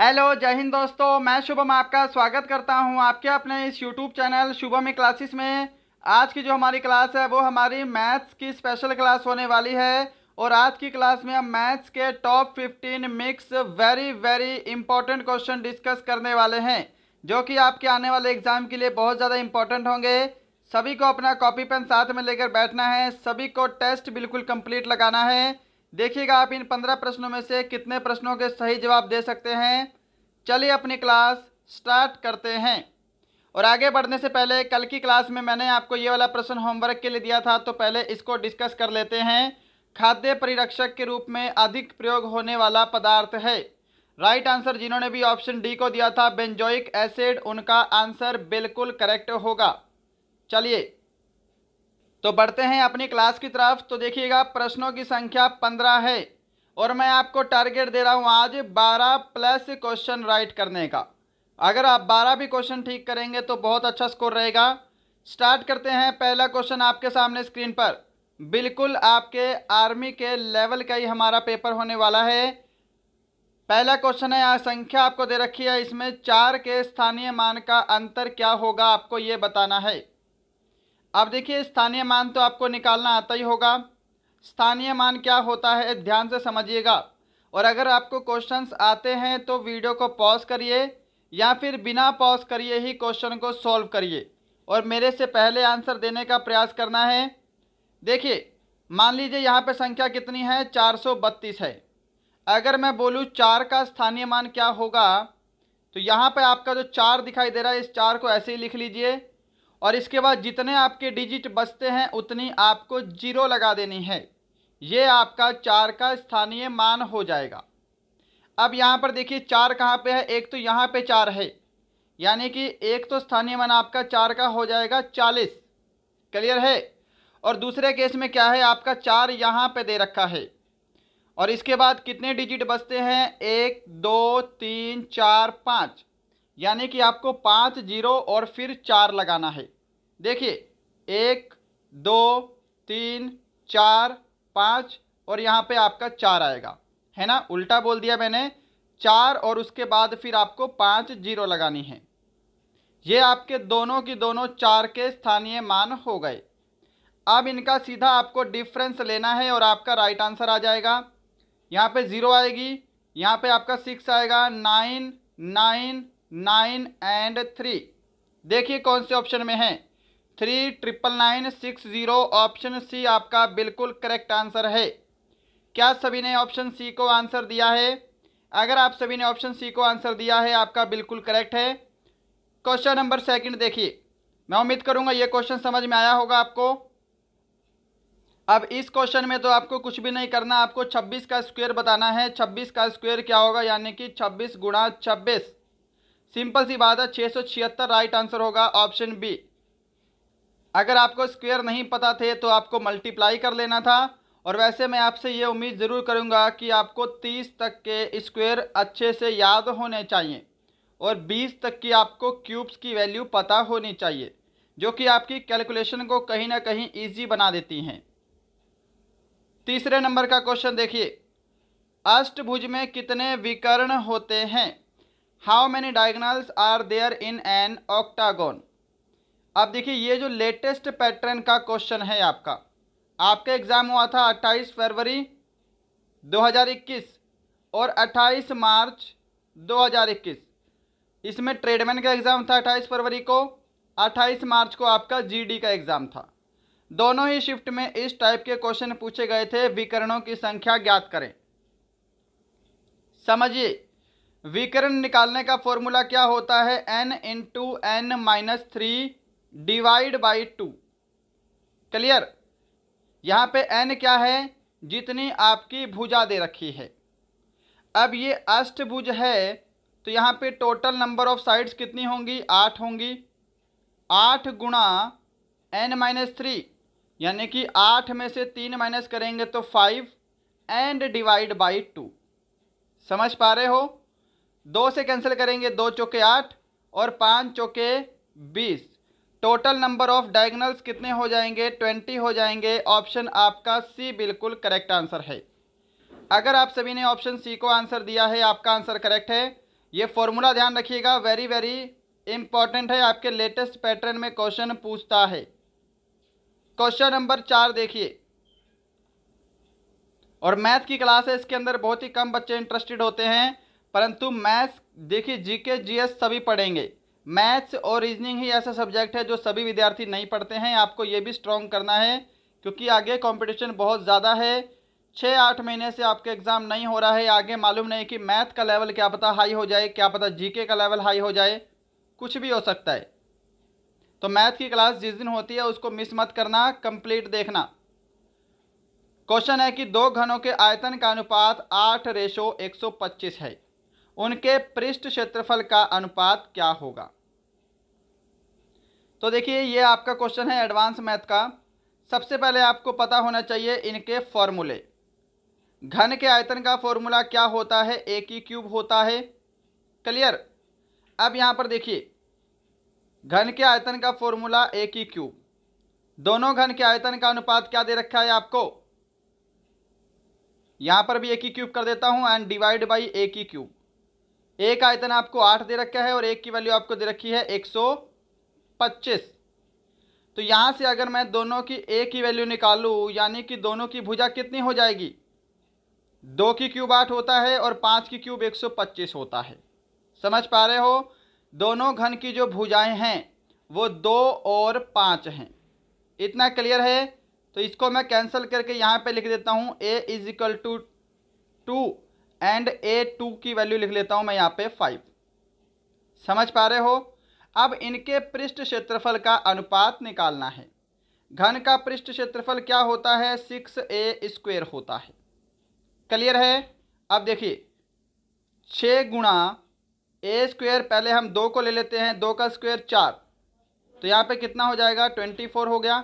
hello जय हिंद दोस्तों मैं शुभम आपका स्वागत करता हूं आपके अपने इस यूट्यूब चैनल शुभम क्लासेस में आज की जो हमारी क्लास है वो हमारी मैथ्स की स्पेशल क्लास होने वाली है और आज की क्लास में हम मैथ्स के top 15 mix very very important question discuss करने वाले हैं जो कि आपके आने वाले एग्ज़ाम के लिए बहुत ज़्यादा इंपॉर्टेंट होंगे सभी को अपना कॉपी पेन साथ में लेकर बैठना है सभी को टेस्ट बिल्कुल कंप्लीट लगाना है देखिएगा आप इन पंद्रह प्रश्नों में से कितने प्रश्नों के सही जवाब दे सकते हैं चलिए अपनी क्लास स्टार्ट करते हैं और आगे बढ़ने से पहले कल की क्लास में मैंने आपको ये वाला प्रश्न होमवर्क के लिए दिया था तो पहले इसको डिस्कस कर लेते हैं खाद्य परिरक्षक के रूप में अधिक प्रयोग होने वाला पदार्थ है राइट आंसर जिन्होंने भी ऑप्शन डी को दिया था बेंजोइक एसिड उनका आंसर बिल्कुल करेक्ट होगा चलिए तो बढ़ते हैं अपनी क्लास की तरफ तो देखिएगा प्रश्नों की संख्या पंद्रह है और मैं आपको टारगेट दे रहा हूँ आज बारह प्लस क्वेश्चन राइट करने का अगर आप बारह भी क्वेश्चन ठीक करेंगे तो बहुत अच्छा स्कोर रहेगा स्टार्ट करते हैं पहला क्वेश्चन आपके सामने स्क्रीन पर बिल्कुल आपके आर्मी के लेवल का ही हमारा पेपर होने वाला है पहला क्वेश्चन है यहाँ संख्या आपको दे रखी है इसमें चार के स्थानीय मान का अंतर क्या होगा आपको ये बताना है अब देखिए स्थानीय मान तो आपको निकालना आता ही होगा स्थानीय मान क्या होता है ध्यान से समझिएगा और अगर आपको क्वेश्चंस आते हैं तो वीडियो को पॉज करिए या फिर बिना पॉज करिए ही क्वेश्चन को सॉल्व करिए और मेरे से पहले आंसर देने का प्रयास करना है देखिए मान लीजिए यहाँ पर संख्या कितनी है चार है अगर मैं बोलूँ चार का स्थानीय मान क्या होगा तो यहाँ पे आपका जो चार दिखाई दे रहा है इस चार को ऐसे ही लिख लीजिए और इसके बाद जितने आपके डिजिट बचते हैं उतनी आपको जीरो लगा देनी है ये आपका चार का स्थानीय मान हो जाएगा अब यहाँ पर देखिए चार कहाँ पे है एक तो यहाँ पे चार है यानी कि एक तो स्थानीय मान आपका चार का हो जाएगा चालीस क्लियर है और दूसरे केस में क्या है आपका चार यहाँ पे दे रखा है और इसके बाद कितने डिजिट बचते हैं एक दो तीन चार पाँच यानी कि आपको पाँच जीरो और फिर चार लगाना है देखिए एक दो तीन चार पाँच और यहाँ पे आपका चार आएगा है ना उल्टा बोल दिया मैंने चार और उसके बाद फिर आपको पाँच जीरो लगानी है ये आपके दोनों की दोनों चार के स्थानीय मान हो गए अब इनका सीधा आपको डिफरेंस लेना है और आपका राइट आंसर आ जाएगा यहाँ पे ज़ीरो आएगी यहाँ पे आपका सिक्स आएगा nine nine nine and three देखिए कौन से ऑप्शन में है three triple nine six zero option C आपका बिल्कुल करेक्ट आंसर है क्या सभी ने ऑप्शन सी को आंसर दिया है अगर आप सभी ने ऑप्शन सी को आंसर दिया है आपका बिल्कुल करेक्ट है क्वेश्चन नंबर सेकंड देखिए मैं उम्मीद करूंगा ये क्वेश्चन समझ में आया होगा आपको अब इस क्वेश्चन में तो आपको कुछ भी नहीं करना आपको 26 का स्क्वायर बताना है 26 का स्क्वायर क्या होगा यानी कि 26 गुणा छब्बीस सिंपल सी बात है छः राइट आंसर होगा ऑप्शन बी अगर आपको स्क्वेयर नहीं पता थे तो आपको मल्टीप्लाई कर लेना था और वैसे मैं आपसे ये उम्मीद ज़रूर करूँगा कि आपको 30 तक के स्क्वेयर अच्छे से याद होने चाहिए और 20 तक की आपको क्यूब्स की वैल्यू पता होनी चाहिए जो कि आपकी कैलकुलेशन को कहीं ना कहीं इजी बना देती हैं तीसरे नंबर का क्वेश्चन देखिए अष्टभुज में कितने विकर्ण होते हैं how many diagonals are there in an octagon अब देखिए ये जो लेटेस्ट पैटर्न का क्वेश्चन है आपका आपका एग्ज़ाम हुआ था 28 फरवरी 2021 और 28 मार्च 2021 इसमें ट्रेडमैन का एग्ज़ाम था 28 फरवरी को 28 मार्च को आपका जीडी का एग्ज़ाम था दोनों ही शिफ्ट में इस टाइप के क्वेश्चन पूछे गए थे विकरणों की संख्या ज्ञात करें समझिए विकरण निकालने का फॉर्मूला क्या होता है N in two N minus three divide by two clear यहाँ पे एन क्या है जितनी आपकी भुजा दे रखी है अब ये अष्टभुज है तो यहाँ पे टोटल नंबर ऑफ साइड्स कितनी होंगी आठ होंगी आठ गुणा एन माइनस थ्री यानी कि आठ में से तीन माइनस करेंगे तो five and divide by two समझ पा रहे हो दो से कैंसिल करेंगे दो चौके आठ और पाँच चौके बीस टोटल नंबर ऑफ डायगनल्स कितने हो जाएंगे ट्वेंटी हो जाएंगे ऑप्शन आपका सी बिल्कुल करेक्ट आंसर है अगर आप सभी ने ऑप्शन सी को आंसर दिया है आपका आंसर करेक्ट है ये फॉर्मूला ध्यान रखिएगा वेरी वेरी इंपॉर्टेंट है आपके लेटेस्ट पैटर्न में क्वेश्चन पूछता है क्वेश्चन नंबर चार देखिए और मैथ की क्लास है इसके अंदर बहुत ही कम बच्चे इंटरेस्टेड होते हैं परंतु मैथ्स देखिए जीके जीएस सभी पढ़ेंगे मैथ्स और रीजनिंग ही ऐसा सब्जेक्ट है जो सभी विद्यार्थी नहीं पढ़ते हैं आपको ये भी स्ट्रॉन्ग करना है क्योंकि आगे कॉम्पिटिशन बहुत ज़्यादा है छः आठ महीने से आपके एग्ज़ाम नहीं हो रहा है आगे मालूम नहीं कि मैथ का लेवल क्या पता हाई हो जाए क्या पता जीके का लेवल हाई हो जाए कुछ भी हो सकता है तो मैथ की क्लास जिस दिन होती है उसको मिस मत करना कंप्लीट देखना क्वेश्चन है कि दो घनों के आयतन का अनुपात आठ रेशो पच्चीस है उनके पृष्ठ क्षेत्रफल का अनुपात क्या होगा तो देखिए ये आपका क्वेश्चन है एडवांस मैथ का सबसे पहले आपको पता होना चाहिए इनके फॉर्मूले घन के आयतन का फॉर्मूला क्या होता है ए की क्यूब होता है क्लियर अब यहाँ पर देखिए घन के आयतन का फॉर्मूला ए की क्यूब दोनों घन के आयतन का अनुपात क्या दे रखा है आपको यहाँ पर भी ए की क्यूब कर देता हूँ एंड डिवाइड बाई ए की क्यूब एक आयतन आपको आठ दे रखा है और एक की वैल्यू आपको दे रखी है एक सौ पच्चीस तो यहाँ से अगर मैं दोनों की ए की वैल्यू निकालूँ यानी कि दोनों की भुजा कितनी हो जाएगी दो की क्यूब आठ होता है और पाँच की क्यूब एक सौ पच्चीस होता है समझ पा रहे हो दोनों घन की जो भुजाएं हैं वो दो और पाँच हैं इतना क्लियर है तो इसको मैं कैंसिल करके यहाँ पे लिख देता हूँ A is equal to two and A two की वैल्यू लिख लेता हूँ मैं यहाँ पे फाइव समझ पा रहे हो अब इनके पृष्ठ क्षेत्रफल का अनुपात निकालना है घन का पृष्ठ क्षेत्रफल क्या होता है सिक्स ए स्क्वेयर होता है क्लियर है अब देखिए छः गुणा ए स्क्वेयर पहले हम दो को ले लेते हैं दो का स्क्वेयर चार तो यहाँ पे कितना हो जाएगा ट्वेंटी फोर हो गया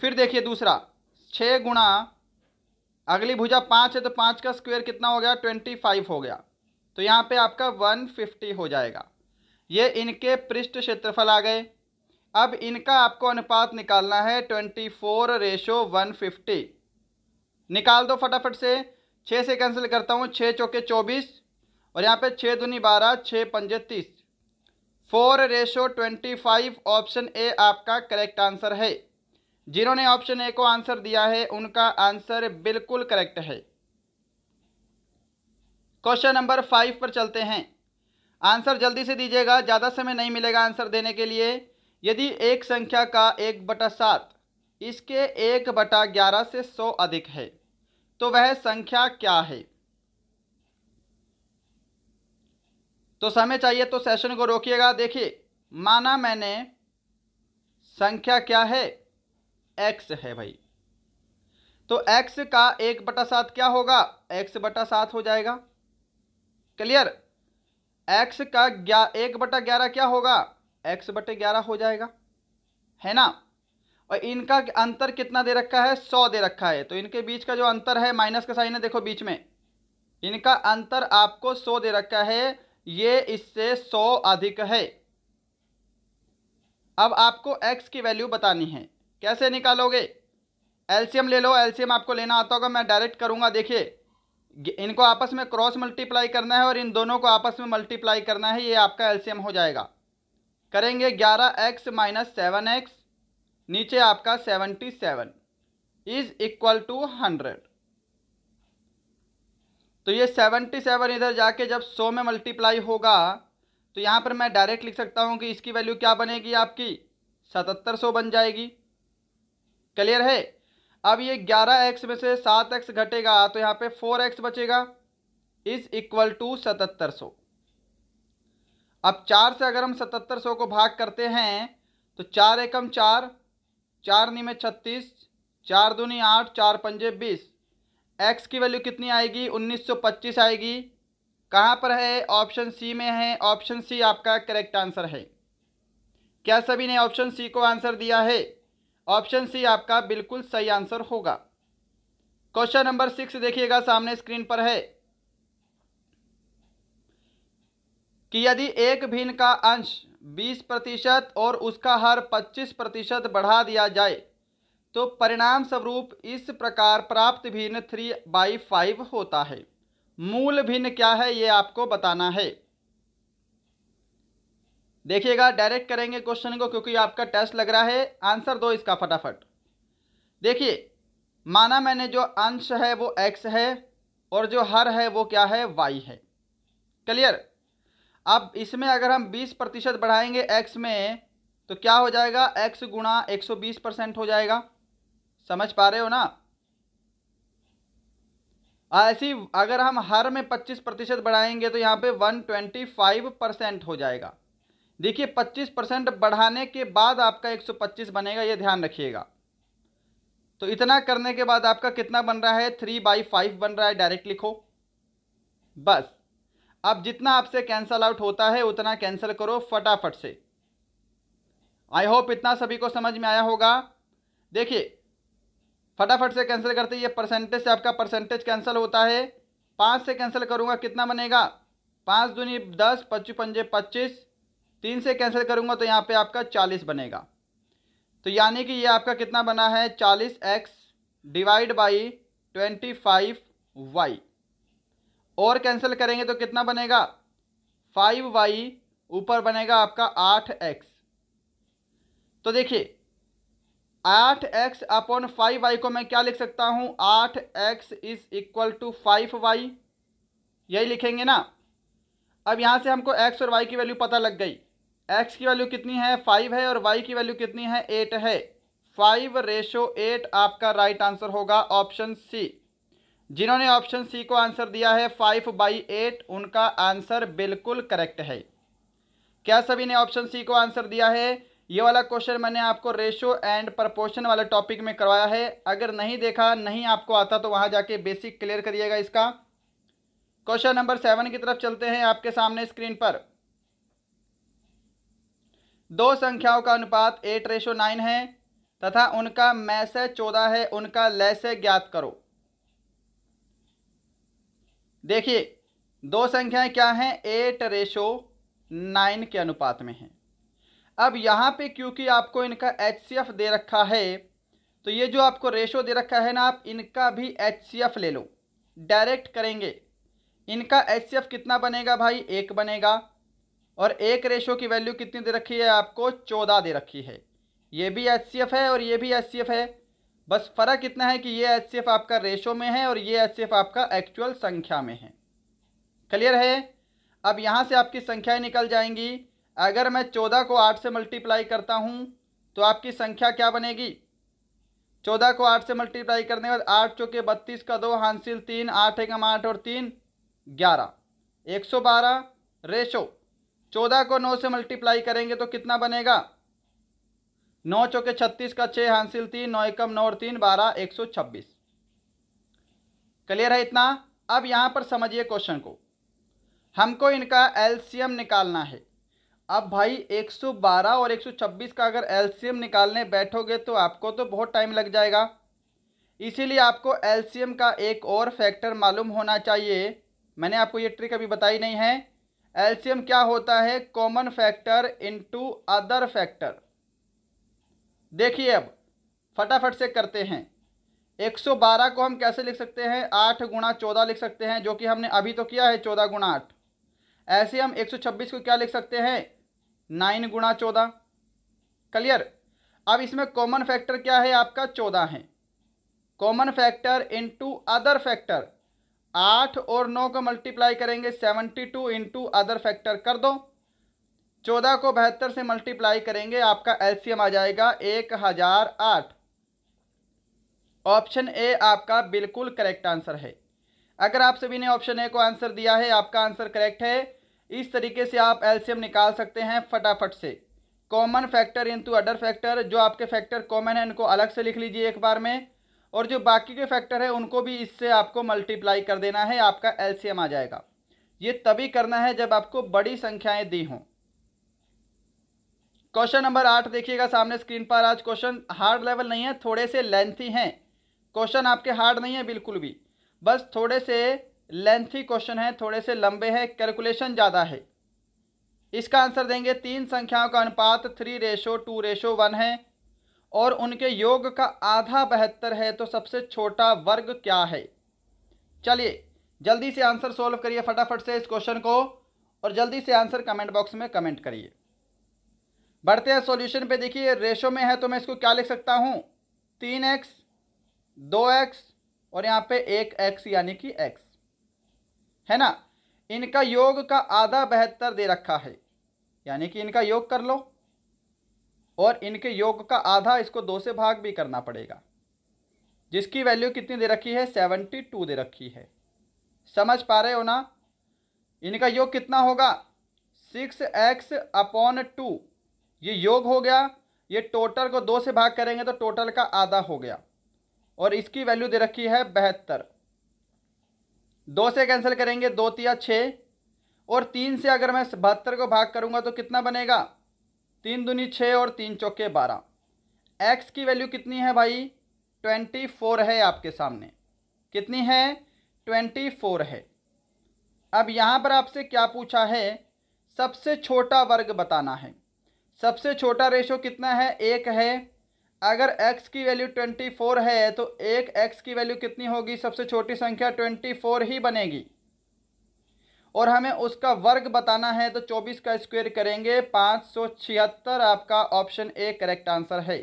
फिर देखिए दूसरा छः गुणा अगली भुजा पाँच है तो पाँच का स्क्वायर कितना हो गया ट्वेंटी फाइव हो गया तो यहाँ पे आपका वन फिफ्टी हो जाएगा ये इनके पृष्ठ क्षेत्रफल आ गए अब इनका आपको अनुपात निकालना है twenty four ratio one fifty निकाल दो फटाफट से छः से कैंसिल करता हूँ छः चौके चौबीस और यहाँ पे छः दूनी बारह छः पंजे तीस four ratio twenty five option A आपका करेक्ट आंसर है जिन्होंने ऑप्शन ए को आंसर दिया है उनका आंसर बिल्कुल करेक्ट है क्वेश्चन नंबर फाइव पर चलते हैं आंसर जल्दी से दीजिएगा ज़्यादा समय नहीं मिलेगा आंसर देने के लिए यदि एक संख्या का एक बटा सात इसके एक बटा ग्यारह से सौ अधिक है तो वह संख्या क्या है तो समय चाहिए तो सेशन को रोकिएगा देखिए माना मैंने संख्या क्या है एक्स है भाई तो एक्स का एक बटा सात क्या होगा एक्स बटा सात हो जाएगा क्लियर एक्स का एक बटा ग्यारह क्या होगा एक्स बटे ग्यारह हो जाएगा है ना और इनका अंतर कितना दे रखा है सौ दे रखा है तो इनके बीच का जो अंतर है माइनस का साइन है देखो बीच में इनका अंतर आपको सौ दे रखा है ये इससे सौ अधिक है अब आपको एक्स की वैल्यू बतानी है कैसे निकालोगे एल्शियम ले लो एल्शियम आपको लेना आता होगा मैं डायरेक्ट करूँगा देखिए इनको आपस में क्रॉस मल्टीप्लाई करना है और इन दोनों को आपस में मल्टीप्लाई करना है ये आपका एल्शियम हो जाएगा करेंगे ग्यारह एक्स माइनस सेवन एक्स नीचे आपका seventy seven is equal to hundred तो ये सेवनटी सेवन इधर जाके जब सौ में मल्टीप्लाई होगा तो यहाँ पर मैं डायरेक्ट लिख सकता हूँ कि इसकी वैल्यू क्या बनेगी आपकी सतहत्तर सौ बन जाएगी क्लियर है अब ये ग्यारह एक्स में से सात एक्स घटेगा तो यहाँ पे फोर एक्स बचेगा इज इक्वल टू सतहत्तर सौ अब चार से अगर हम सतहत्तर सौ को भाग करते हैं तो चार एकम चार चार नीमे छत्तीस चार दूनी आठ चार पंजे बीस एक्स की वैल्यू कितनी आएगी उन्नीस सौ पच्चीस आएगी कहाँ पर है ऑप्शन सी में है ऑप्शन सी आपका करेक्ट आंसर है क्या सभी ने ऑप्शन सी को आंसर दिया है ऑप्शन सी आपका बिल्कुल सही आंसर होगा क्वेश्चन नंबर सिक्स देखिएगा सामने स्क्रीन पर है कि यदि एक भिन्न का अंश 20 प्रतिशत और उसका हर 25 प्रतिशत बढ़ा दिया जाए तो परिणाम स्वरूप इस प्रकार प्राप्त भिन्न थ्री बाई फाइव होता है मूल भिन्न क्या है ये आपको बताना है देखिएगा डायरेक्ट करेंगे क्वेश्चन को क्योंकि आपका टेस्ट लग रहा है आंसर दो इसका फटाफट देखिए माना मैंने जो अंश है वो एक्स है और जो हर है वो क्या है वाई है क्लियर अब इसमें अगर हम 20 प्रतिशत बढ़ाएंगे एक्स में तो क्या हो जाएगा एक्स गुणा एक परसेंट हो जाएगा समझ पा रहे हो ना ऐसी अगर हम हर में 25 प्रतिशत बढ़ाएंगे तो यहाँ पे 125 परसेंट हो जाएगा देखिए 25 परसेंट बढ़ाने के बाद आपका 125 बनेगा ये ध्यान रखिएगा तो इतना करने के बाद आपका कितना बन रहा है थ्री बाई फाइव बन रहा है डायरेक्ट लिखो बस अब जितना आपसे कैंसल आउट होता है उतना कैंसिल करो फटाफट से आई होप इतना सभी को समझ में आया होगा देखिए फटाफट से कैंसिल करते ये परसेंटेज से आपका परसेंटेज कैंसिल होता है पाँच से कैंसिल करूँगा कितना बनेगा पाँच दूनी दस पच्चीस पंजे पच्चीस तीन से कैंसिल करूँगा तो यहाँ पे आपका चालीस बनेगा तो यानी कि ये आपका कितना बना है चालीस X divide by twenty five Y और कैंसिल करेंगे तो कितना बनेगा फाइव वाई ऊपर बनेगा आपका आठ एक्स तो देखिए आठ एक्स अपॉन फाइव वाई को मैं क्या लिख सकता हूँ आठ X is equal to five Y यही लिखेंगे ना अब यहाँ से हमको एक्स और वाई की वैल्यू पता लग गई एक्स की वैल्यू कितनी है फाइव है और वाई की वैल्यू कितनी है एट है फाइव रेशो एट आपका राइट आंसर होगा ऑप्शन सी जिन्होंने ऑप्शन सी को आंसर दिया है फाइव बाई एट उनका आंसर बिल्कुल करेक्ट है क्या सभी ने ऑप्शन सी को आंसर दिया है ये वाला क्वेश्चन मैंने आपको रेशो एंड प्रपोर्शन वाले टॉपिक में करवाया है अगर नहीं देखा नहीं आपको आता तो वहाँ जाके बेसिक क्लियर करिएगा इसका क्वेश्चन नंबर सेवन की तरफ चलते हैं आपके सामने स्क्रीन पर दो संख्याओं का अनुपात एट रेशो नाइन है तथा उनका मैसे चौदह है उनका लैसे ज्ञात करो देखिए दो संख्याएं क्या हैं एट रेशो नाइन के अनुपात में हैं अब यहाँ पे क्योंकि आपको इनका एच दे रखा है तो ये जो आपको रेशो दे रखा है ना आप इनका भी एच ले लो डायरेक्ट करेंगे इनका एच कितना बनेगा भाई एक बनेगा और एक रेशो की वैल्यू कितनी दे रखी है आपको चौदह दे रखी है ये भी एच है और ये भी एच है बस फ़र्क इतना है कि ये एच आपका रेशो में है और ये एच आपका एक्चुअल संख्या में है क्लियर है अब यहाँ से आपकी संख्याएं निकल जाएंगी अगर मैं चौदह को आठ से मल्टीप्लाई करता हूँ तो आपकी संख्या क्या बनेगी चौदह को आठ से मल्टीप्लाई करने के बाद आठ चौके बत्तीस का दो हांसिल तीन आठ एकम आठ और तीन ग्यारह एक सौ बारह रेशो चौदह को नौ से मल्टीप्लाई करेंगे तो कितना बनेगा नौ चौके छत्तीस का छः हांसिल तीन नौ एकम नौ और तीन बारह एक सौ छब्बीस क्लियर है इतना अब यहाँ पर समझिए क्वेश्चन को हमको इनका एलसीएम निकालना है अब भाई 112 और 126 का अगर एलसीएम निकालने बैठोगे तो आपको तो बहुत टाइम लग जाएगा इसीलिए आपको एलसीएम का एक और फैक्टर मालूम होना चाहिए मैंने आपको ये ट्रिक अभी बताई नहीं है एलसीएम क्या होता है common factor into other factor देखिए अब फटाफट से करते हैं 112 को हम कैसे लिख सकते हैं आठ गुणा चौदह लिख सकते हैं जो कि हमने अभी तो किया है चौदह गुणा आठ ऐसे हम 126 को क्या लिख सकते हैं नाइन गुणा चौदह क्लियर अब इसमें कॉमन फैक्टर क्या है आपका चौदह है common factor into other factor आठ और नौ को मल्टीप्लाई करेंगे seventy two into other factor कर दो चौदह को बहत्तर से मल्टीप्लाई करेंगे आपका एलसीएम आ जाएगा एक हज़ार आठ ऑप्शन ए आपका बिल्कुल करेक्ट आंसर है अगर आप सभी ने ऑप्शन ए को आंसर दिया है आपका आंसर करेक्ट है इस तरीके से आप एलसीएम निकाल सकते हैं फटाफट से common factor into other factor जो आपके फैक्टर कॉमन है इनको अलग से लिख लीजिए एक बार में और जो बाकी के फैक्टर है उनको भी इससे आपको मल्टीप्लाई कर देना है आपका एलसीएम आ जाएगा ये तभी करना है जब आपको बड़ी संख्याएं दी हों क्वेश्चन नंबर आठ देखिएगा सामने स्क्रीन पर आज क्वेश्चन हार्ड लेवल नहीं है थोड़े से लेंथी हैं क्वेश्चन आपके हार्ड नहीं है बिल्कुल भी बस थोड़े से लेंथी क्वेश्चन है थोड़े से लंबे हैं कैलकुलेशन ज़्यादा है इसका आंसर देंगे तीन संख्याओं का अनुपात three ratio two ratio one है और उनके योग का आधा बहत्तर है तो सबसे छोटा वर्ग क्या है चलिए जल्दी से आंसर सॉल्व करिए फटाफट से इस क्वेश्चन को और जल्दी से आंसर कमेंट बॉक्स में कमेंट करिए बढ़ते हैं सॉल्यूशन पे देखिए रेशो में है तो मैं इसको क्या लिख सकता हूँ तीन एक्स दो एक्स और यहाँ पे एक एक्स यानी कि एक्स है ना इनका योग का आधा बहत्तर दे रखा है यानी कि इनका योग कर लो और इनके योग का आधा इसको दो से भाग भी करना पड़ेगा जिसकी वैल्यू कितनी दे रखी है सेवनटी टू दे रखी है समझ पा रहे हो ना इनका योग कितना होगा सिक्स एक्स अपॉन टू ये योग हो गया ये टोटल को दो से भाग करेंगे तो टोटल का आधा हो गया और इसकी वैल्यू दे रखी है बहत्तर दो से कैंसिल करेंगे दो तिया छः और तीन से अगर मैं बहत्तर को भाग करूंगा तो कितना बनेगा तीन दूनी छः और तीन चौके बारह एक्स की वैल्यू कितनी है भाई ट्वेंटी फोर है आपके सामने कितनी है ट्वेंटी फोर है अब यहाँ पर आपसे क्या पूछा है सबसे छोटा वर्ग बताना है सबसे छोटा रेशो कितना है एक है अगर एक्स की वैल्यू ट्वेंटी फोर है तो एक एक्स की वैल्यू कितनी होगी सबसे छोटी संख्या ट्वेंटी फोर ही बनेगी और हमें उसका वर्ग बताना है तो 24 का स्क्वायर करेंगे पाँच आपका ऑप्शन ए करेक्ट आंसर है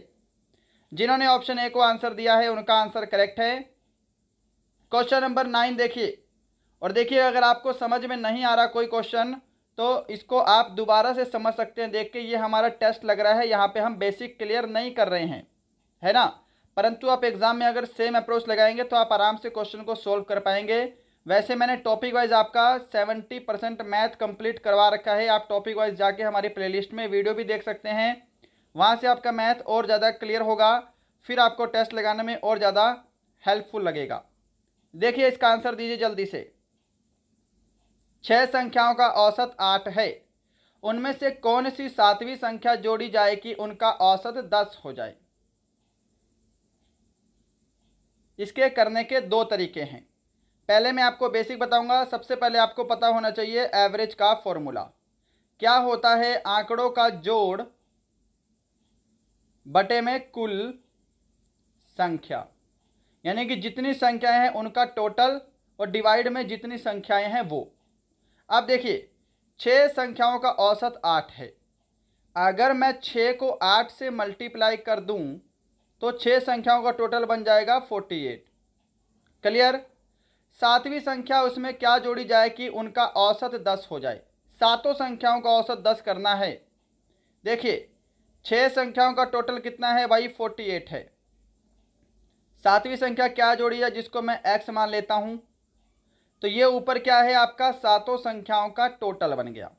जिन्होंने ऑप्शन ए को आंसर दिया है उनका आंसर करेक्ट है क्वेश्चन नंबर नाइन देखिए और देखिए अगर आपको समझ में नहीं आ रहा कोई क्वेश्चन तो इसको आप दोबारा से समझ सकते हैं देख के ये हमारा टेस्ट लग रहा है यहाँ पे हम बेसिक क्लियर नहीं कर रहे हैं है ना परंतु आप एग्ज़ाम में अगर सेम अप्रोच लगाएंगे तो आप आराम से क्वेश्चन को सॉल्व कर पाएंगे वैसे मैंने टॉपिक वाइज आपका 70 परसेंट मैथ कंप्लीट करवा रखा है आप टॉपिक वाइज जाके हमारी प्लेलिस्ट में वीडियो भी देख सकते हैं वहाँ से आपका मैथ और ज़्यादा क्लियर होगा फिर आपको टेस्ट लगाने में और ज़्यादा हेल्पफुल लगेगा देखिए इसका आंसर दीजिए जल्दी से छः संख्याओं का औसत आठ है उनमें से कौन सी सातवीं संख्या जोड़ी जाए कि उनका औसत दस हो जाए इसके करने के दो तरीके हैं पहले मैं आपको बेसिक बताऊंगा सबसे पहले आपको पता होना चाहिए एवरेज का फॉर्मूला क्या होता है आंकड़ों का जोड़ बटे में कुल संख्या यानी कि जितनी संख्याएं हैं उनका टोटल और डिवाइड में जितनी संख्याएं हैं वो अब देखिए छः संख्याओं का औसत आठ है अगर मैं छः को आठ से मल्टीप्लाई कर दूं तो छः संख्याओं का टोटल बन जाएगा फोर्टी एट क्लियर सातवीं संख्या उसमें क्या जोड़ी जाए कि उनका औसत दस हो जाए सातों संख्याओं का औसत दस करना है देखिए छः संख्याओं का टोटल कितना है भाई फोर्टी एट है सातवीं संख्या क्या जोड़ी है जिसको मैं एक्स मान लेता हूँ तो ये ऊपर क्या है आपका सातों संख्याओं का टोटल बन गया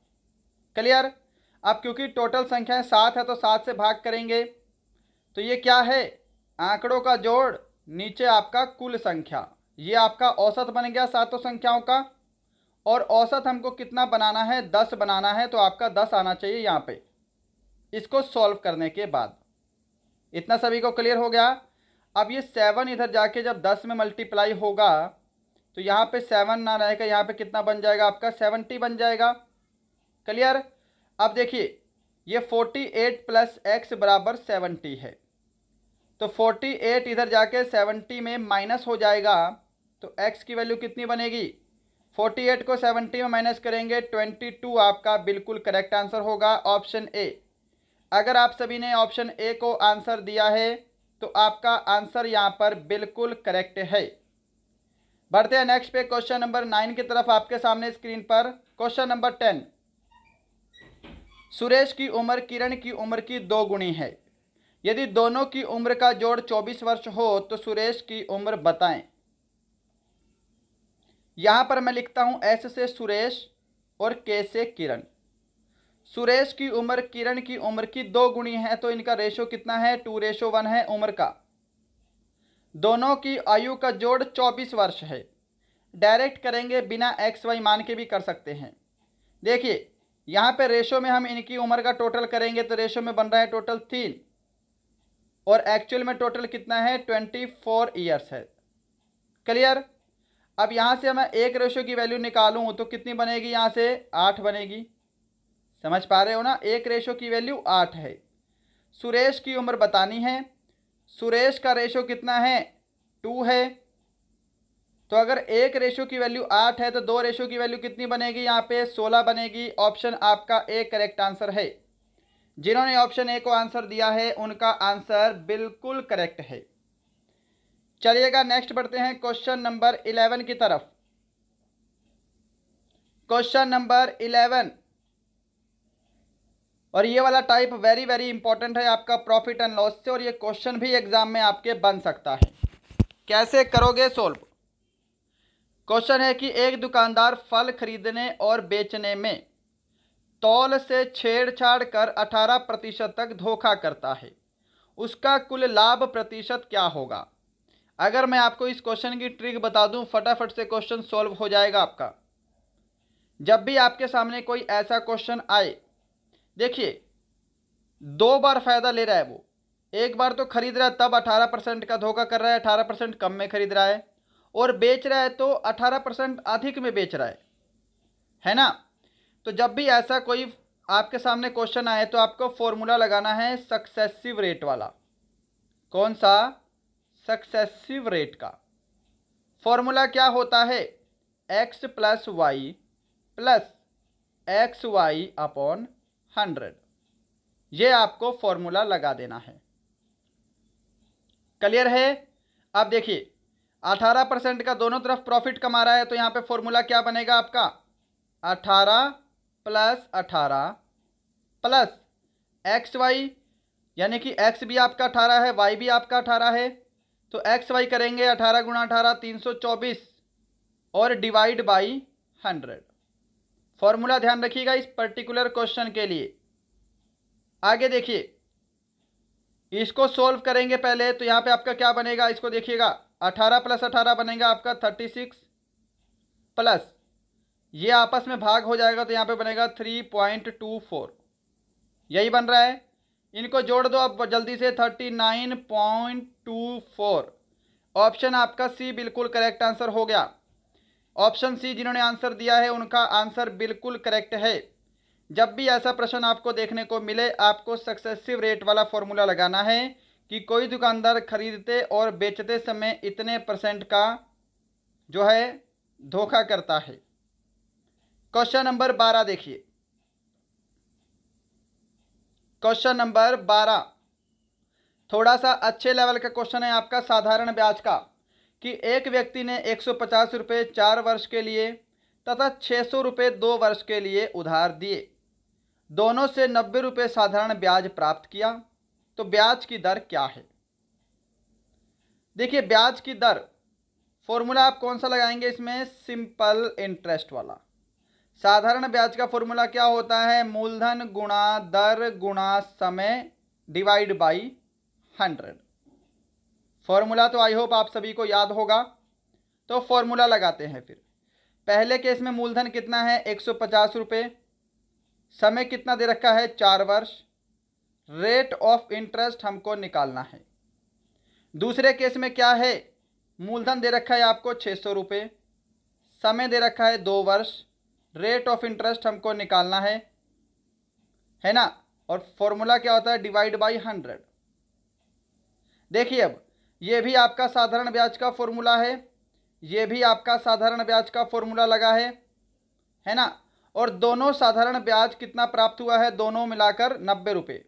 क्लियर अब क्योंकि टोटल संख्याएं सात है तो सात से भाग करेंगे तो ये क्या है आंकड़ों का जोड़ नीचे आपका कुल संख्या ये आपका औसत बन गया सातों संख्याओं का और औसत हमको कितना बनाना है दस बनाना है तो आपका दस आना चाहिए यहाँ पे इसको सॉल्व करने के बाद इतना सभी को क्लियर हो गया अब ये सेवन इधर जाके जब दस में मल्टीप्लाई होगा तो यहाँ पे सेवन ना रहेगा यहाँ पे कितना बन जाएगा आपका सेवनटी बन जाएगा क्लियर अब देखिए ये फोर्टी एट प्लस एक्स बराबर सेवनटी है तो फोर्टी एट इधर जाके सेवनटी में माइनस हो जाएगा तो x की वैल्यू कितनी बनेगी 48 को 70 में माइनस करेंगे 22 आपका बिल्कुल करेक्ट आंसर होगा ऑप्शन ए अगर आप सभी ने ऑप्शन ए को आंसर दिया है तो आपका आंसर यहाँ पर बिल्कुल करेक्ट है बढ़ते हैं नेक्स्ट पे क्वेश्चन नंबर नाइन की तरफ आपके सामने स्क्रीन पर क्वेश्चन नंबर टेन सुरेश की उम्र किरण की उम्र की दो गुणी है यदि दोनों की उम्र का जोड़ 24 वर्ष हो तो सुरेश की उम्र बताएं यहाँ पर मैं लिखता हूँ एस से सुरेश और के से किरण सुरेश की उम्र किरण की उम्र की दो गुणी है तो इनका रेशो कितना है टू रेशो वन है उम्र का दोनों की आयु का जोड़ चौबीस वर्ष है डायरेक्ट करेंगे बिना एक्स वाई मान के भी कर सकते हैं देखिए यहाँ पे रेशो में हम इनकी उम्र का टोटल करेंगे तो रेशो में बन रहा है टोटल तीन और एक्चुअल में टोटल कितना है ट्वेंटी फोर ईयर्स है क्लियर अब यहाँ से मैं एक रेशो की वैल्यू निकालूँ तो कितनी बनेगी यहाँ से आठ बनेगी समझ पा रहे हो ना एक रेशो की वैल्यू आठ है सुरेश की उम्र बतानी है सुरेश का रेशो कितना है टू है तो अगर एक रेशो की वैल्यू आठ है तो दो रेशो की वैल्यू कितनी बनेगी यहाँ पे सोलह बनेगी ऑप्शन आपका ए करेक्ट आंसर है जिन्होंने ऑप्शन ए को आंसर दिया है उनका आंसर बिल्कुल करेक्ट है चलिएगा नेक्स्ट बढ़ते हैं क्वेश्चन नंबर इलेवन की तरफ क्वेश्चन नंबर इलेवन और ये वाला टाइप वेरी वेरी इंपॉर्टेंट है आपका प्रॉफिट एंड लॉस से और ये क्वेश्चन भी एग्जाम में आपके बन सकता है कैसे करोगे सोल्व क्वेश्चन है कि एक दुकानदार फल खरीदने और बेचने में तौल से छेड़छाड़ कर 18 प्रतिशत तक धोखा करता है उसका कुल लाभ प्रतिशत क्या होगा अगर मैं आपको इस क्वेश्चन की ट्रिक बता दूं फटाफट से क्वेश्चन सॉल्व हो जाएगा आपका जब भी आपके सामने कोई ऐसा क्वेश्चन आए देखिए दो बार फ़ायदा ले रहा है वो एक बार तो खरीद रहा है तब अठारह परसेंट का धोखा कर रहा है अठारह परसेंट कम में खरीद रहा है और बेच रहा है तो अठारह परसेंट अधिक में बेच रहा है है ना तो जब भी ऐसा कोई आपके सामने क्वेश्चन आए तो आपको फॉर्मूला लगाना है सक्सेसिव रेट वाला कौन सा सक्सेसिव रेट का फॉर्मूला क्या होता है X plus Y plus X Y upon hundred ये आपको फॉर्मूला लगा देना है क्लियर है अब देखिए अठारह परसेंट का दोनों तरफ प्रॉफिट कमा रहा है तो यहाँ पे फॉर्मूला क्या बनेगा आपका अठारह प्लस अठारह प्लस एक्स वाई यानी कि एक्स भी आपका अठारह है वाई भी आपका अठारह है तो एक्स वाई करेंगे अठारह गुणा अठारह तीन सौ चौबीस और डिवाइड बाई हंड्रेड फॉर्मूला ध्यान रखिएगा इस पर्टिकुलर क्वेश्चन के लिए आगे देखिए इसको सॉल्व करेंगे पहले तो यहाँ पे आपका क्या बनेगा इसको देखिएगा अठारह प्लस अठारह बनेगा आपका थर्टी सिक्स प्लस ये आपस में भाग हो जाएगा तो यहाँ पे बनेगा थ्री पॉइंट टू फोर यही बन रहा है इनको जोड़ दो आप जल्दी से thirty nine point two four option आपका सी बिल्कुल करेक्ट आंसर हो गया ऑप्शन सी जिन्होंने आंसर दिया है उनका आंसर बिल्कुल करेक्ट है जब भी ऐसा प्रश्न आपको देखने को मिले आपको सक्सेसिव रेट वाला फॉर्मूला लगाना है कि कोई दुकानदार खरीदते और बेचते समय इतने परसेंट का जो है धोखा करता है क्वेश्चन नंबर बारह देखिए क्वेश्चन नंबर बारह थोड़ा सा अच्छे लेवल का क्वेश्चन है आपका साधारण ब्याज का कि एक व्यक्ति ने एक सौ पचास रुपये चार वर्ष के लिए तथा छः सौ रुपये दो वर्ष के लिए उधार दिए दोनों से नब्बे रुपये साधारण ब्याज प्राप्त किया तो ब्याज की दर क्या है देखिए ब्याज की दर फॉर्मूला आप कौन सा लगाएंगे इसमें सिंपल इंटरेस्ट वाला साधारण ब्याज का फॉर्मूला क्या होता है मूलधन गुणा दर गुणा समय डिवाइड बाई हंड्रेड फॉर्मूला तो आई होप आप सभी को याद होगा तो फॉर्मूला लगाते हैं फिर पहले केस में मूलधन कितना है एक सौ पचास रुपये समय कितना दे रखा है चार वर्ष रेट ऑफ इंटरेस्ट हमको निकालना है दूसरे केस में क्या है मूलधन दे रखा है आपको छः सौ रुपये समय दे रखा है दो वर्ष रेट ऑफ इंटरेस्ट हमको निकालना है है ना और फॉर्मूला क्या होता है डिवाइड बाई हंड्रेड देखिए अब ये भी आपका साधारण ब्याज का फॉर्मूला है ये भी आपका साधारण ब्याज का फॉर्मूला लगा है है ना और दोनों साधारण ब्याज कितना प्राप्त हुआ है दोनों मिलाकर नब्बे रुपये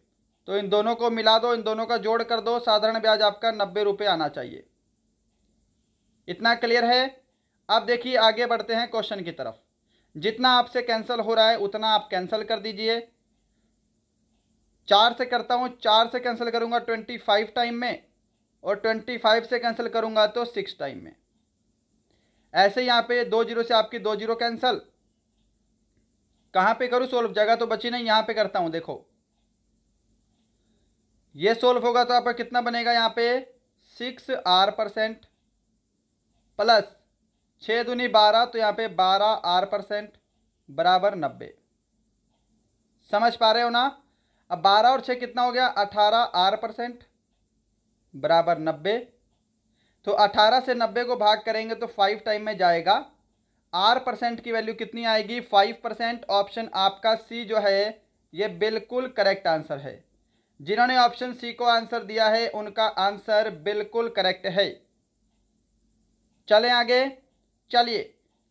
तो इन दोनों को मिला दो इन दोनों का जोड़ कर दो साधारण ब्याज आपका नब्बे रुपये आना चाहिए इतना क्लियर है अब देखिए आगे बढ़ते हैं क्वेश्चन की तरफ जितना आपसे कैंसिल हो रहा है उतना आप कैंसिल कर दीजिए चार से करता हूँ चार से कैंसिल करूँगा ट्वेंटी फाइव टाइम में और ट्वेंटी फाइव से कैंसिल करूँगा तो सिक्स टाइम में ऐसे यहाँ पे दो जीरो से आपकी दो जीरो कैंसिल कहाँ पे करूँ सोल्व जगह तो बची नहीं यहाँ पे करता हूँ देखो ये सोल्व होगा तो आपका कितना बनेगा यहाँ पे सिक्स आर परसेंट प्लस छः दूनी बारह तो यहाँ पे बारह आर परसेंट बराबर नब्बे समझ पा रहे हो ना अब बारह और छः कितना हो गया अठारह आर परसेंट बराबर नब्बे तो अठारह से नब्बे को भाग करेंगे तो फाइव टाइम में जाएगा आर परसेंट की वैल्यू कितनी आएगी फाइव परसेंट ऑप्शन आपका सी जो है ये बिल्कुल करेक्ट आंसर है जिन्होंने ऑप्शन सी को आंसर दिया है उनका आंसर बिल्कुल करेक्ट है चलें आगे चलिए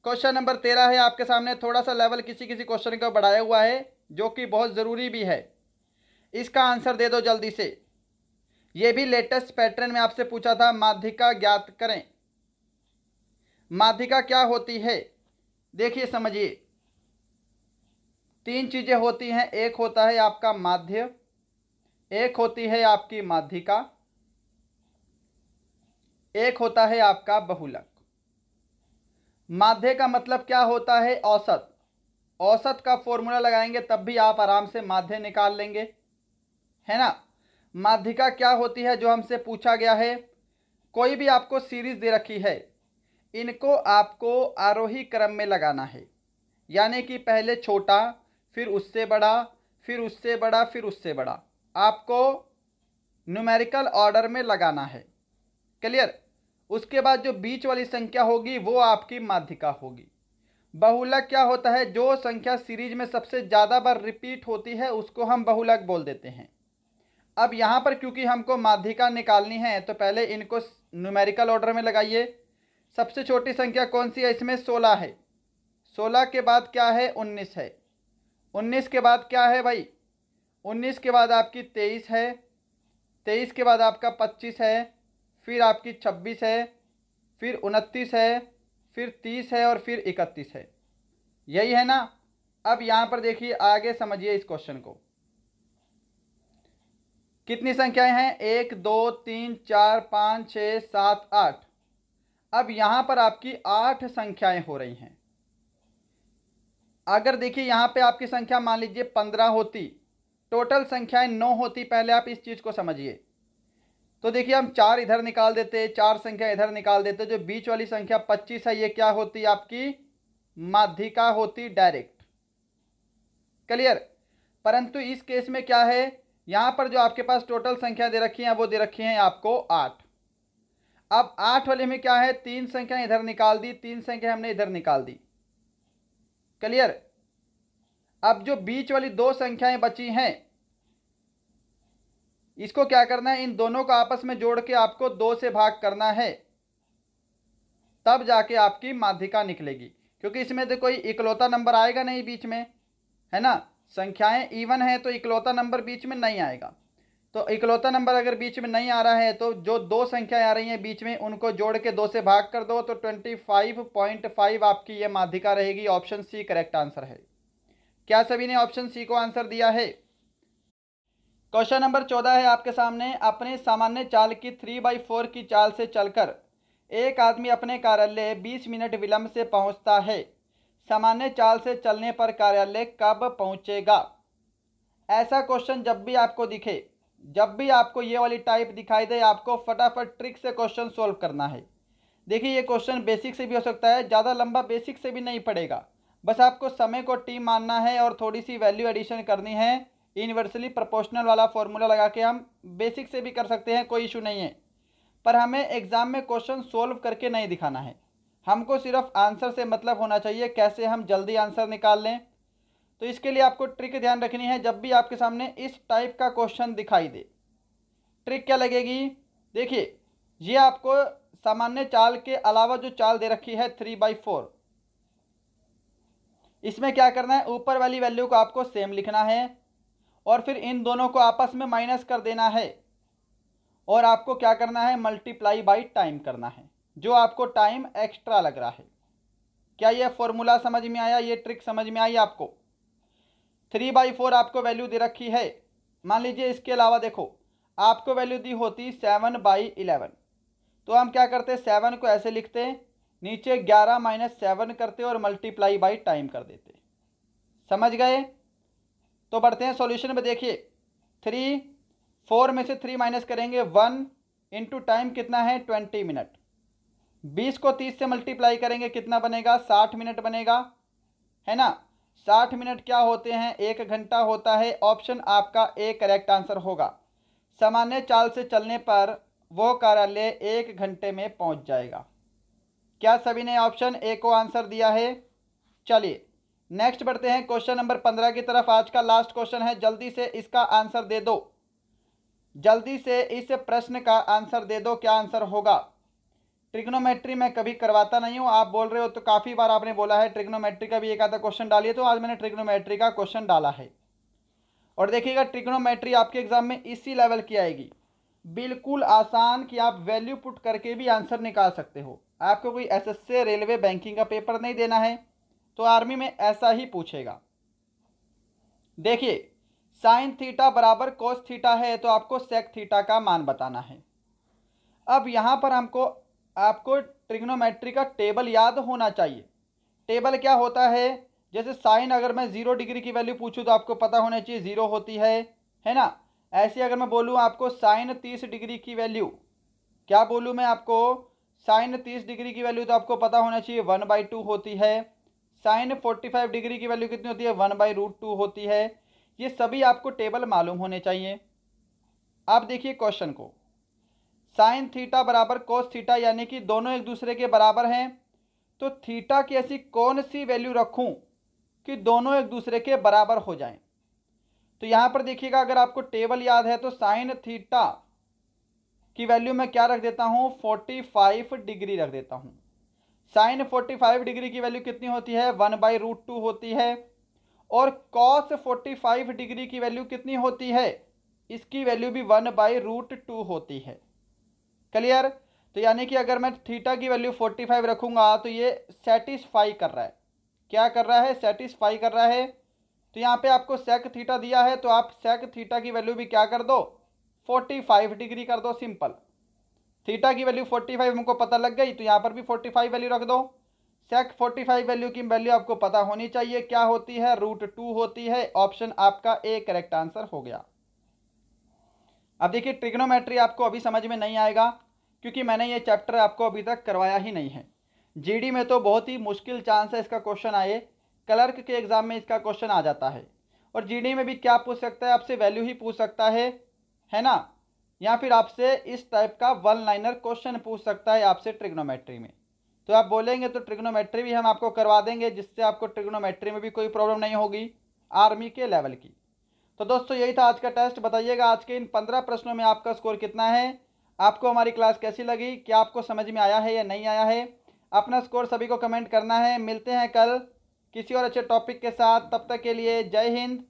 क्वेश्चन नंबर तेरह है आपके सामने थोड़ा सा लेवल किसी किसी क्वेश्चन का बढ़ाया हुआ है जो कि बहुत ज़रूरी भी है इसका आंसर दे दो जल्दी से ये भी लेटेस्ट पैटर्न में आपसे पूछा था माध्यिका ज्ञात करें माध्यिका क्या होती है देखिए समझिए तीन चीज़ें होती हैं एक होता है आपका माध्य एक होती है आपकी माध्यिका एक होता है आपका बहुलक माध्य का मतलब क्या होता है औसत औसत का फॉर्मूला लगाएंगे तब भी आप आराम से माध्य निकाल लेंगे है ना माध्यिका क्या होती है जो हमसे पूछा गया है कोई भी आपको सीरीज दे रखी है इनको आपको आरोही क्रम में लगाना है यानी कि पहले छोटा फिर उससे बड़ा फिर उससे बड़ा फिर उससे बड़ा आपको न्यूमेरिकल ऑर्डर में लगाना है क्लियर उसके बाद जो बीच वाली संख्या होगी वो आपकी माध्यिका होगी बहुलक क्या होता है जो संख्या सीरीज में सबसे ज़्यादा बार रिपीट होती है उसको हम बहुलक बोल देते हैं अब यहाँ पर क्योंकि हमको माध्यिका निकालनी है तो पहले इनको न्यूमेरिकल ऑर्डर में लगाइए सबसे छोटी संख्या कौन सी है इसमें सोलह है सोलह के बाद क्या है उन्नीस है उन्नीस के बाद क्या है भाई उन्नीस के बाद आपकी तेईस है तेईस के बाद आपका पच्चीस है फिर आपकी छब्बीस है फिर उनतीस है फिर तीस है और फिर इकतीस है यही है ना अब यहाँ पर देखिए आगे समझिए इस क्वेश्चन को कितनी संख्याएं हैं एक दो तीन चार पाँच छ सात आठ अब यहाँ पर आपकी आठ संख्याएं हो रही हैं अगर देखिए यहाँ पे आपकी संख्या मान लीजिए पंद्रह होती टोटल संख्याएं नौ होती पहले आप इस चीज़ को समझिए तो देखिए हम चार इधर निकाल देते चार संख्या इधर निकाल देते जो बीच वाली संख्या पच्चीस है ये क्या होती आपकी माध्यिका होती डायरेक्ट क्लियर परंतु इस केस में क्या है यहां पर जो आपके पास टोटल संख्या दे रखी है वो दे रखी है आपको आठ अब आठ वाले में क्या है तीन संख्या इधर निकाल दी तीन संख्या हमने इधर निकाल दी क्लियर अब जो बीच वाली दो संख्याएं बची हैं इसको क्या करना है इन दोनों को आपस में जोड़ के आपको दो से भाग करना है तब जाके आपकी माध्यिका निकलेगी क्योंकि इसमें तो कोई इकलौता नंबर आएगा नहीं बीच में है ना संख्याएं इवन है तो इकलौता नंबर बीच में नहीं आएगा तो इकलौता नंबर अगर बीच में नहीं आ रहा है तो जो दो संख्याएं आ रही हैं बीच में उनको जोड़ के दो से भाग कर दो तो ट्वेंटी फाइव पॉइंट फाइव आपकी ये माध्यिका रहेगी ऑप्शन सी करेक्ट आंसर है क्या सभी ने ऑप्शन सी को आंसर दिया है क्वेश्चन नंबर चौदह है आपके सामने अपने सामान्य चाल की थ्री बाई फोर की चाल से चलकर एक आदमी अपने कार्यालय बीस मिनट विलंब से पहुंचता है सामान्य चाल से चलने पर कार्यालय कब पहुंचेगा ऐसा क्वेश्चन जब भी आपको दिखे जब भी आपको ये वाली टाइप दिखाई दे आपको फटाफट ट्रिक से क्वेश्चन सोल्व करना है देखिए ये क्वेश्चन बेसिक से भी हो सकता है ज़्यादा लंबा बेसिक से भी नहीं पड़ेगा बस आपको समय को टीम मानना है और थोड़ी सी वैल्यू एडिशन करनी है यूनिवर्सली प्रोपोर्शनल वाला फॉर्मूला लगा के हम बेसिक से भी कर सकते हैं कोई इशू नहीं है पर हमें एग्ज़ाम में क्वेश्चन सोल्व करके नहीं दिखाना है हमको सिर्फ आंसर से मतलब होना चाहिए कैसे हम जल्दी आंसर निकाल लें तो इसके लिए आपको ट्रिक ध्यान रखनी है जब भी आपके सामने इस टाइप का क्वेश्चन दिखाई दे ट्रिक क्या लगेगी देखिए ये आपको सामान्य चाल के अलावा जो चाल दे रखी है थ्री बाई फोर इसमें क्या करना है ऊपर वाली वैल्यू को आपको सेम लिखना है और फिर इन दोनों को आपस में माइनस कर देना है और आपको क्या करना है मल्टीप्लाई बाई टाइम करना है जो आपको टाइम एक्स्ट्रा लग रहा है क्या ये फॉर्मूला समझ में आया ये ट्रिक समझ में आई आपको थ्री बाई फोर आपको वैल्यू दे रखी है मान लीजिए इसके अलावा देखो आपको वैल्यू दी होती सेवन बाई इलेवन तो हम क्या करते सेवन को ऐसे लिखते नीचे ग्यारह माइनस सेवन करते और मल्टीप्लाई बाई टाइम कर देते समझ गए तो बढ़ते हैं सॉल्यूशन में देखिए थ्री फोर में से थ्री माइनस करेंगे वन इंटू टाइम कितना है ट्वेंटी मिनट बीस को तीस से मल्टीप्लाई करेंगे कितना बनेगा साठ मिनट बनेगा है ना साठ मिनट क्या होते हैं एक घंटा होता है ऑप्शन आपका ए करेक्ट आंसर होगा सामान्य चाल से चलने पर वो कार्यालय एक घंटे में पहुंच जाएगा क्या सभी ने ऑप्शन ए को आंसर दिया है चलिए नेक्स्ट बढ़ते हैं क्वेश्चन नंबर पंद्रह की तरफ आज का लास्ट क्वेश्चन है जल्दी से इसका आंसर दे दो जल्दी से इस प्रश्न का आंसर दे दो क्या आंसर होगा ट्रिग्नोमेट्री मैं कभी करवाता नहीं हूँ आप बोल रहे हो तो काफ़ी बार आपने बोला है ट्रिग्नोमेट्री का भी एक आधा क्वेश्चन डालिए तो आज मैंने ट्रिग्नोमेट्री का क्वेश्चन डाला है और देखिएगा ट्रिग्नोमेट्री आपके एग्जाम में इसी लेवल की आएगी बिल्कुल आसान कि आप वैल्यू पुट करके भी आंसर निकाल सकते हो आपको कोई एस रेलवे बैंकिंग का पेपर नहीं देना है तो आर्मी में ऐसा ही पूछेगा देखिए साइन थीटा बराबर कोस थीटा है तो आपको सेक थीटा का मान बताना है अब यहाँ पर हमको आपको ट्रिग्नोमेट्री का टेबल याद होना चाहिए टेबल क्या होता है जैसे साइन अगर मैं ज़ीरो डिग्री की वैल्यू पूछूँ तो आपको पता होना चाहिए ज़ीरो होती है है ना ऐसे अगर मैं बोलूँ आपको साइन तीस डिग्री की वैल्यू क्या बोलूँ मैं आपको साइन तीस डिग्री की वैल्यू तो आपको पता होना चाहिए वन बाई टू होती है साइन फोर्टी फाइव डिग्री की वैल्यू कितनी होती है वन बाई रूट टू होती है ये सभी आपको टेबल मालूम होने चाहिए आप देखिए क्वेश्चन को साइन थीटा बराबर कोस थीटा यानी कि दोनों एक दूसरे के बराबर हैं तो थीटा की ऐसी कौन सी वैल्यू रखूं कि दोनों एक दूसरे के बराबर हो जाएं तो यहाँ पर देखिएगा अगर आपको टेबल याद है तो साइन थीटा की वैल्यू मैं क्या रख देता हूँ 45 डिग्री रख देता हूँ साइन फोर्टी फाइव डिग्री की वैल्यू कितनी होती है वन बाई रूट टू होती है और कॉस फोर्टी फाइव डिग्री की वैल्यू कितनी होती है इसकी वैल्यू भी वन बाई रूट टू होती है क्लियर तो यानी कि अगर मैं थीटा की वैल्यू फोर्टी फाइव रखूँगा तो ये सेटिस्फाई कर रहा है क्या कर रहा है सेटिस्फाई कर रहा है तो यहाँ पे आपको सेक थीटा दिया है तो आप सेक थीटा की वैल्यू भी क्या कर दो फोर्टी फाइव डिग्री कर दो सिंपल थीटा की वैल्यू 45 हमको पता लग गई तो यहाँ पर भी 45 वैल्यू रख दो सेक 45 वैल्यू की वैल्यू आपको पता होनी चाहिए क्या होती है रूट टू होती है ऑप्शन आपका ए करेक्ट आंसर हो गया अब देखिए ट्रिग्नोमेट्री आपको अभी समझ में नहीं आएगा क्योंकि मैंने ये चैप्टर आपको अभी तक करवाया ही नहीं है जी में तो बहुत ही मुश्किल चांस है इसका क्वेश्चन आए क्लर्क के एग्ज़ाम में इसका क्वेश्चन आ जाता है और जी में भी क्या पूछ सकता है आपसे वैल्यू ही पूछ सकता है है ना या फिर आपसे इस टाइप का वन लाइनर क्वेश्चन पूछ सकता है आपसे ट्रिग्नोमेट्री में तो आप बोलेंगे तो ट्रिग्नोमेट्री भी हम आपको करवा देंगे जिससे आपको ट्रिग्नोमेट्री में भी कोई प्रॉब्लम नहीं होगी आर्मी के लेवल की तो दोस्तों यही था आज का टेस्ट बताइएगा आज के इन पंद्रह प्रश्नों में आपका स्कोर कितना है आपको हमारी क्लास कैसी लगी क्या आपको समझ में आया है या नहीं आया है अपना स्कोर सभी को कमेंट करना है मिलते हैं कल किसी और अच्छे टॉपिक के साथ तब तक के लिए जय हिंद